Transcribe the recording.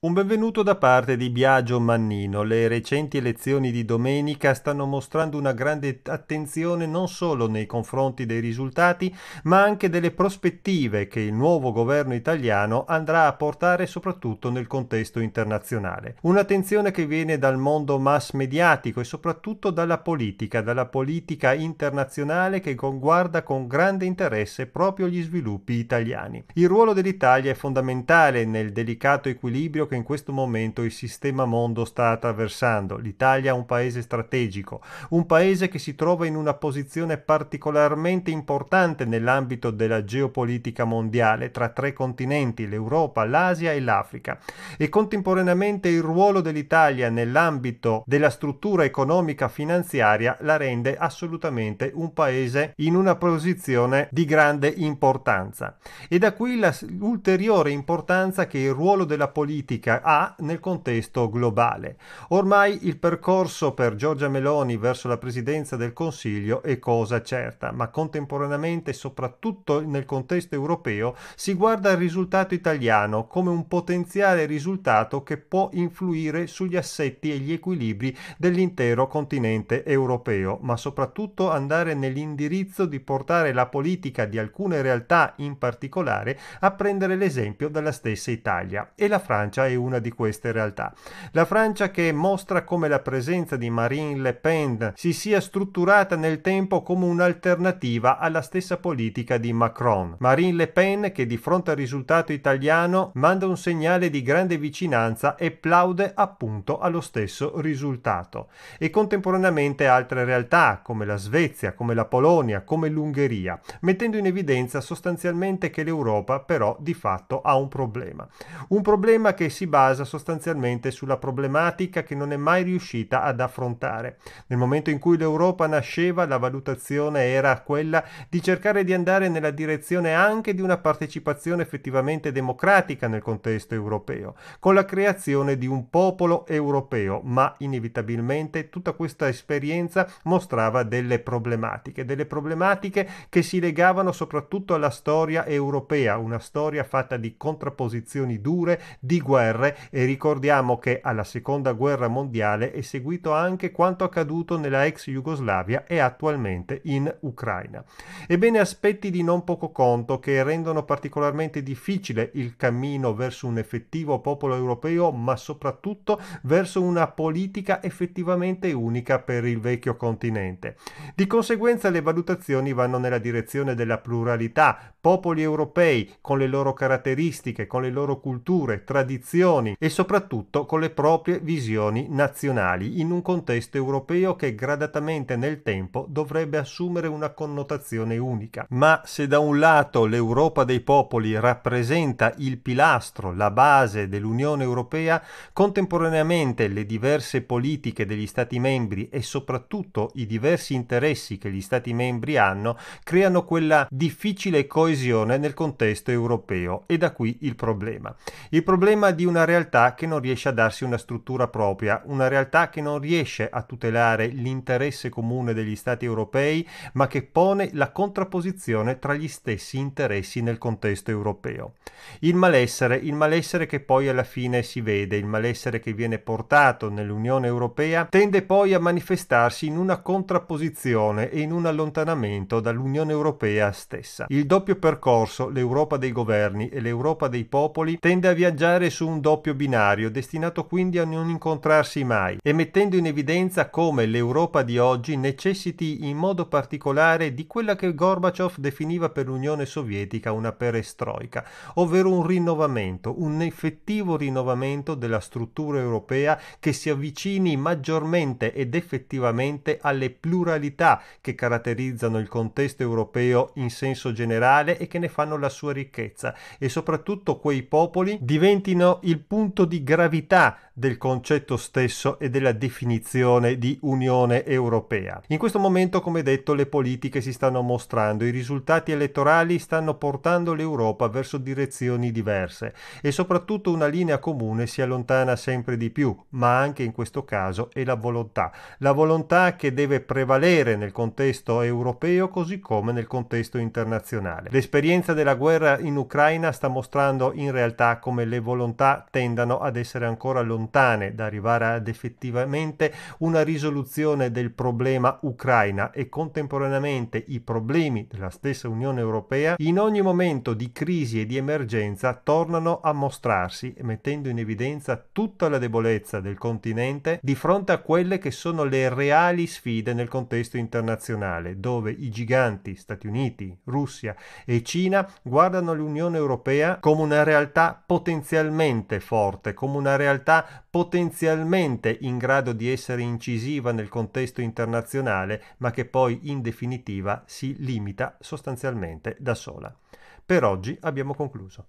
Un benvenuto da parte di Biagio Mannino. Le recenti elezioni di domenica stanno mostrando una grande attenzione non solo nei confronti dei risultati, ma anche delle prospettive che il nuovo governo italiano andrà a portare soprattutto nel contesto internazionale. Un'attenzione che viene dal mondo mass mediatico e soprattutto dalla politica, dalla politica internazionale che guarda con grande interesse proprio gli sviluppi italiani. Il ruolo dell'Italia è fondamentale nel delicato equilibrio che che in questo momento il sistema mondo sta attraversando. L'Italia è un paese strategico, un paese che si trova in una posizione particolarmente importante nell'ambito della geopolitica mondiale tra tre continenti, l'Europa, l'Asia e l'Africa. E contemporaneamente il ruolo dell'Italia nell'ambito della struttura economica finanziaria la rende assolutamente un paese in una posizione di grande importanza. E da qui la, l'ulteriore importanza che il ruolo della politica politica ha nel contesto globale. Ormai il percorso per Giorgia Meloni verso la presidenza del Consiglio è cosa certa, ma contemporaneamente, soprattutto nel contesto europeo, si guarda il risultato italiano come un potenziale risultato che può influire sugli assetti e gli equilibri dell'intero continente europeo, ma soprattutto andare nell'indirizzo di portare la politica di alcune realtà in particolare a prendere l'esempio dalla stessa Italia e la Francia è una di queste realtà. La Francia che mostra come la presenza di Marine Le Pen si sia strutturata nel tempo come un'alternativa alla stessa politica di Macron. Marine Le Pen che di fronte al risultato italiano manda un segnale di grande vicinanza e plaude appunto allo stesso risultato. E contemporaneamente altre realtà come la Svezia, come la Polonia, come l'Ungheria, mettendo in evidenza sostanzialmente che l'Europa però di fatto ha un problema. Un problema che si basa sostanzialmente sulla problematica che non è mai riuscita ad affrontare. Nel momento in cui l'Europa nasceva, la valutazione era quella di cercare di andare nella direzione anche di una partecipazione effettivamente democratica nel contesto europeo, con la creazione di un popolo europeo, ma inevitabilmente tutta questa esperienza mostrava delle problematiche, delle problematiche che si legavano soprattutto alla storia europea, una storia fatta di contrapposizioni dure, di guerre guerre e ricordiamo che alla seconda guerra mondiale è seguito anche quanto accaduto nella ex Jugoslavia e attualmente in Ucraina. Ebbene aspetti di non poco conto che rendono particolarmente difficile il cammino verso un effettivo popolo europeo ma soprattutto verso una politica effettivamente unica per il vecchio continente. Di conseguenza le valutazioni vanno nella direzione della pluralità, popoli europei con le loro caratteristiche, con le loro culture, tradizioni, posizioni e soprattutto con le proprie visioni nazionali in un contesto europeo che gradatamente nel tempo dovrebbe assumere una connotazione unica. Ma se da un lato l'Europa dei popoli rappresenta il pilastro, la base dell'Unione Europea, contemporaneamente le diverse politiche degli Stati membri e soprattutto i diversi interessi che gli Stati membri hanno creano quella difficile coesione nel contesto europeo e da qui il problema. Il problema di di una realtà che non riesce a darsi una struttura propria, una realtà che non riesce a tutelare l'interesse comune degli Stati europei, ma che pone la contrapposizione tra gli stessi interessi nel contesto europeo. Il malessere, il malessere che poi alla fine si vede, il malessere che viene portato nell'Unione Europea, tende poi a manifestarsi in una contrapposizione e in un allontanamento dall'Unione Europea stessa. Il doppio percorso, l'Europa dei governi e l'Europa dei popoli, tende a viaggiare su un un doppio binario, destinato quindi a non incontrarsi mai, e mettendo in evidenza come l'Europa di oggi necessiti in modo particolare di quella che Gorbaciov definiva per l'Unione Sovietica una perestroica, ovvero un rinnovamento, un effettivo rinnovamento della struttura europea che si avvicini maggiormente ed effettivamente alle pluralità che caratterizzano il contesto europeo in senso generale e che ne fanno la sua ricchezza e soprattutto quei popoli diventino il punto di gravità del concetto stesso e della definizione di Unione Europea. In questo momento, come detto, le politiche si stanno mostrando, i risultati elettorali stanno portando l'Europa verso direzioni diverse e soprattutto una linea comune si allontana sempre di più, ma anche in questo caso è la volontà, la volontà che deve prevalere nel contesto europeo così come nel contesto internazionale. L'esperienza della guerra in Ucraina sta mostrando in realtà come le volontà realtà tendano ad essere ancora lontane da arrivare ad effettivamente una risoluzione del problema Ucraina e contemporaneamente i problemi della stessa Unione Europea in ogni momento di crisi e di emergenza tornano a mostrarsi mettendo in evidenza tutta la debolezza del continente di fronte a quelle che sono le reali sfide nel contesto internazionale dove i giganti Stati Uniti, Russia e Cina guardano l'Unione Europea come una realtà potenzialmente realmente forte, come una realtà potenzialmente in grado di essere incisiva nel contesto internazionale, ma che poi in definitiva si limita sostanzialmente da sola. Per oggi abbiamo concluso.